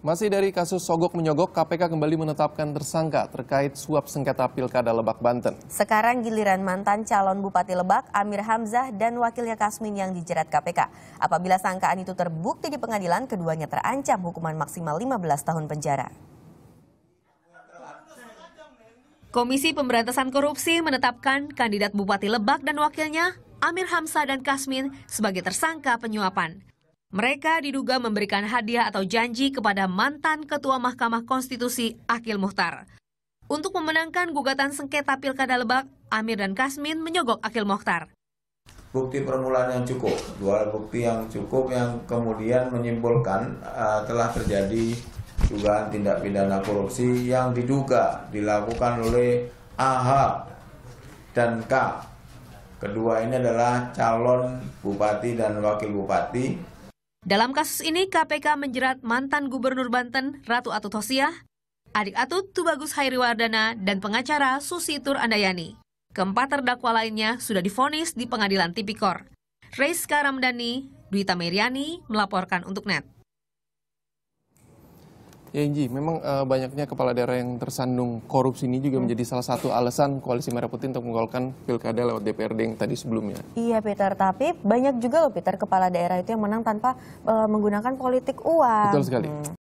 Masih dari kasus sogok menyogok, KPK kembali menetapkan tersangka terkait suap sengketa pilkada Lebak Banten. Sekarang giliran mantan calon Bupati Lebak Amir Hamzah dan wakilnya Kasmin yang dijerat KPK. Apabila sangkaan itu terbukti di pengadilan, keduanya terancam hukuman maksimal 15 tahun penjara. Komisi Pemberantasan Korupsi menetapkan kandidat Bupati Lebak dan wakilnya Amir Hamzah dan Kasmin sebagai tersangka penyuapan. Mereka diduga memberikan hadiah atau janji kepada mantan Ketua Mahkamah Konstitusi Akil Muhtar. Untuk memenangkan gugatan sengketa Pilkada Lebak, Amir dan Kasmin menyogok Akil Muhtar. Bukti permulaan yang cukup, dua bukti yang cukup yang kemudian menyimpulkan uh, telah terjadi dugaan tindak pidana korupsi yang diduga dilakukan oleh AH dan K. Kedua ini adalah calon bupati dan wakil bupati dalam kasus ini, KPK menjerat mantan Gubernur Banten Ratu Atut Hosiah, adik Atut Tubagus Hairiwardana, dan pengacara Susi Tur Andayani. Keempat terdakwa lainnya sudah difonis di pengadilan tipikor. Reis Karamdani, Dwi Meriani melaporkan untuk NET. Ya Inji, memang uh, banyaknya kepala daerah yang tersandung korupsi ini juga hmm. menjadi salah satu alasan Koalisi Merah Putih untuk menggolkan pilkada lewat DPRD yang tadi sebelumnya. Iya Peter, tapi banyak juga loh Peter kepala daerah itu yang menang tanpa uh, menggunakan politik uang. Betul sekali. Hmm.